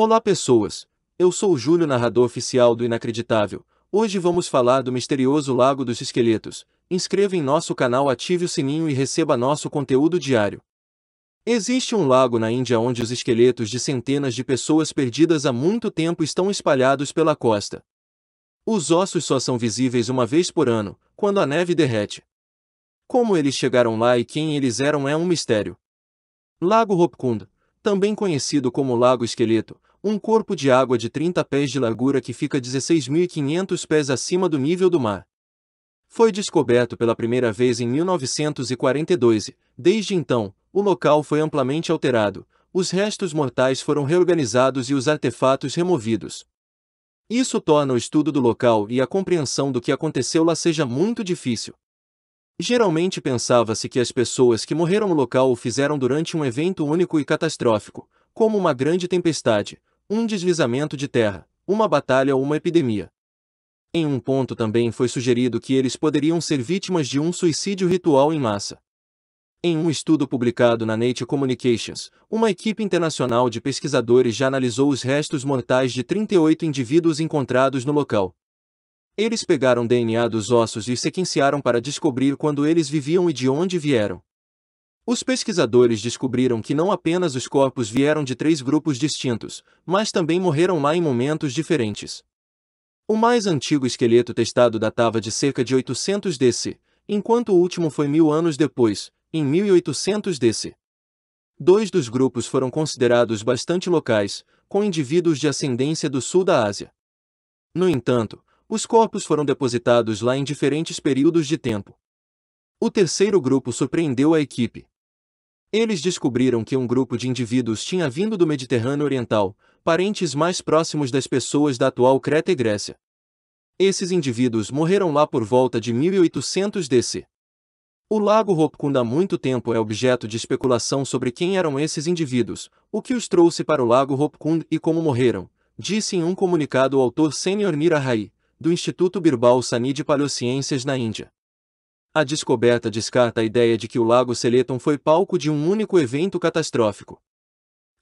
Olá pessoas, eu sou o Júlio narrador oficial do Inacreditável. Hoje vamos falar do misterioso Lago dos Esqueletos. Inscreva em nosso canal, ative o sininho e receba nosso conteúdo diário. Existe um lago na Índia onde os esqueletos de centenas de pessoas perdidas há muito tempo estão espalhados pela costa. Os ossos só são visíveis uma vez por ano, quando a neve derrete. Como eles chegaram lá e quem eles eram é um mistério. Lago Ropkund, também conhecido como Lago Esqueleto, um corpo de água de 30 pés de largura que fica 16.500 pés acima do nível do mar. Foi descoberto pela primeira vez em 1942, desde então, o local foi amplamente alterado, os restos mortais foram reorganizados e os artefatos removidos. Isso torna o estudo do local e a compreensão do que aconteceu lá seja muito difícil. Geralmente pensava-se que as pessoas que morreram no local o fizeram durante um evento único e catastrófico, como uma grande tempestade, um deslizamento de terra, uma batalha ou uma epidemia. Em um ponto também foi sugerido que eles poderiam ser vítimas de um suicídio ritual em massa. Em um estudo publicado na Nature Communications, uma equipe internacional de pesquisadores já analisou os restos mortais de 38 indivíduos encontrados no local. Eles pegaram DNA dos ossos e sequenciaram para descobrir quando eles viviam e de onde vieram. Os pesquisadores descobriram que não apenas os corpos vieram de três grupos distintos, mas também morreram lá em momentos diferentes. O mais antigo esqueleto testado datava de cerca de 800 dc, enquanto o último foi mil anos depois, em 1800 dc. Dois dos grupos foram considerados bastante locais, com indivíduos de ascendência do sul da Ásia. No entanto, os corpos foram depositados lá em diferentes períodos de tempo. O terceiro grupo surpreendeu a equipe. Eles descobriram que um grupo de indivíduos tinha vindo do Mediterrâneo Oriental, parentes mais próximos das pessoas da atual Creta e Grécia. Esses indivíduos morreram lá por volta de 1800 DC. O lago Ropkunda há muito tempo é objeto de especulação sobre quem eram esses indivíduos, o que os trouxe para o lago Ropkund e como morreram, disse em um comunicado o autor sênior Nira Rai, do Instituto Birbal Sani de Paleociências na Índia. A descoberta descarta a ideia de que o Lago Seleton foi palco de um único evento catastrófico.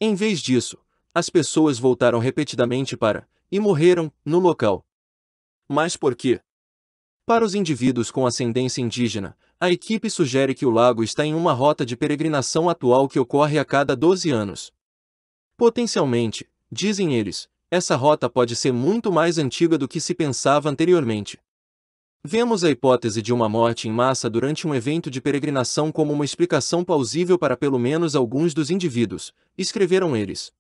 Em vez disso, as pessoas voltaram repetidamente para, e morreram, no local. Mas por quê? Para os indivíduos com ascendência indígena, a equipe sugere que o lago está em uma rota de peregrinação atual que ocorre a cada 12 anos. Potencialmente, dizem eles, essa rota pode ser muito mais antiga do que se pensava anteriormente. Vemos a hipótese de uma morte em massa durante um evento de peregrinação como uma explicação plausível para pelo menos alguns dos indivíduos, escreveram eles.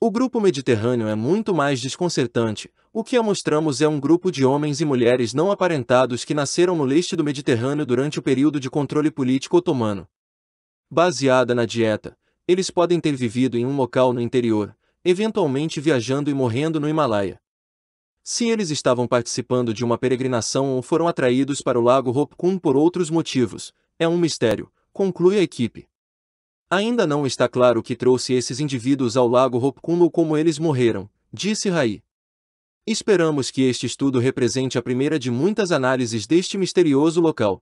O grupo mediterrâneo é muito mais desconcertante. O que mostramos é um grupo de homens e mulheres não aparentados que nasceram no leste do Mediterrâneo durante o período de controle político otomano. Baseada na dieta, eles podem ter vivido em um local no interior, eventualmente viajando e morrendo no Himalaia. Se eles estavam participando de uma peregrinação ou foram atraídos para o lago Hopkun por outros motivos, é um mistério, conclui a equipe. Ainda não está claro o que trouxe esses indivíduos ao lago Hopkun ou como eles morreram, disse Rai. Esperamos que este estudo represente a primeira de muitas análises deste misterioso local.